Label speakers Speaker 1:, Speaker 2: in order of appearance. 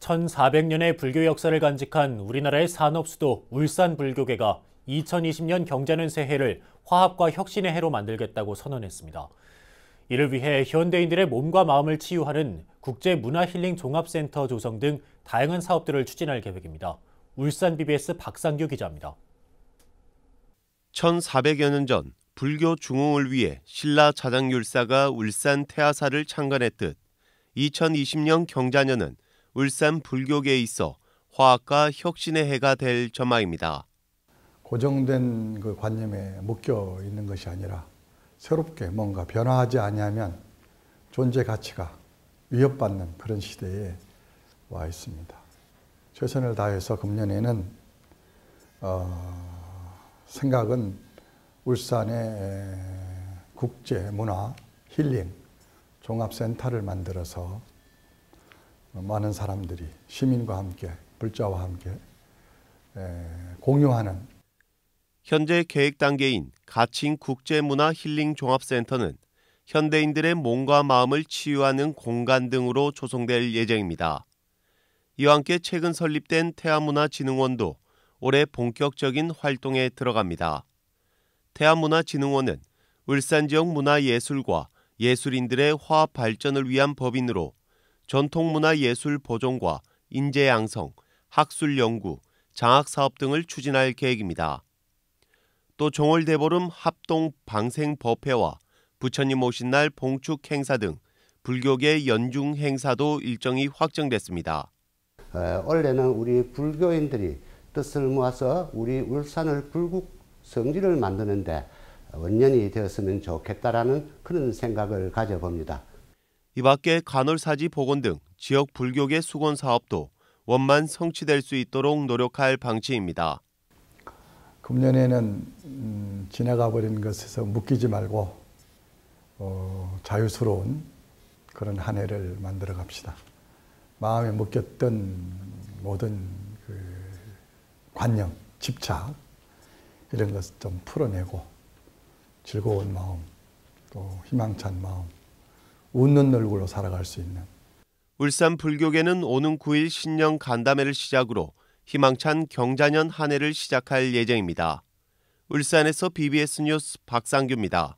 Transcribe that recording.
Speaker 1: 1400년의 불교 역사를 간직한 우리나라의 산업 수도 울산 불교계가 2020년 경자는 새해를 화합과 혁신의 해로 만들겠다고 선언했습니다. 이를 위해 현대인들의 몸과 마음을 치유하는 국제 문화 힐링 종합센터 조성 등 다양한 사업들을 추진할 계획입니다. 울산 BBS 박상규 기자입니다.
Speaker 2: 1400여 년 전 불교 중흥을 위해 신라 자장율사가 울산 태아사를 창간했듯 2020년 경자년은 울산 불교계에 있어 화학과 혁신의 해가 될 전망입니다.
Speaker 3: 고정된 그 관념에 묶여 있는 것이 아니라 새롭게 뭔가 변화하지 아니면 존재 가치가 위협받는 그런 시대에 와 있습니다. 최선을 다해서 금년에는 어, 생각은 울산의 국제 문화 힐링 종합센터를 만들어서 많은 사람들이 시민과 함께 불자와 함께 공유하는
Speaker 2: 현재 계획 단계인 가칭 국제문화 힐링 종합센터는 현대인들의 몸과 마음을 치유하는 공간 등으로 조성될 예정입니다. 이와 함께 최근 설립된 태아문화진흥원도 올해 본격적인 활동에 들어갑니다. 태아문화진흥원은 울산 지역 문화예술과 예술인들의 화합 발전을 위한 법인으로 전통문화예술 보존과 인재 양성, 학술 연구, 장학 사업 등을 추진할 계획입니다. 또 정월대보름 합동 방생법회와 부처님 오신 날 봉축 행사 등 불교계 연중 행사도 일정이 확정됐습니다. 어, 원래는 우리 불교인들이 뜻을 모아서 우리 울산을 불국 성지를 만드는데 원년이 되었으면 좋겠다라는 그런 생각을 가져봅니다. 이 밖에 간헐사지 복원 등 지역 불교계 수건 사업도 원만 성취될 수 있도록 노력할 방침입니다.
Speaker 3: 금년에는 음, 지나가 버린 것에서 묶이지 말고 어, 자유스러운 그런 한 해를 만들어 갑시다. 마음에 묶였던 모든 그 관념, 집착 이런 것좀 풀어내고 즐거운 마음 또 희망찬 마음 웃는 얼굴로 살아갈 수 있는.
Speaker 2: 울산 불교계는 오는 9일 신년 간담회를 시작으로 희망찬 경자년 한 해를 시작할 예정입니다. 울산에서 BBS 뉴스 박상규입니다.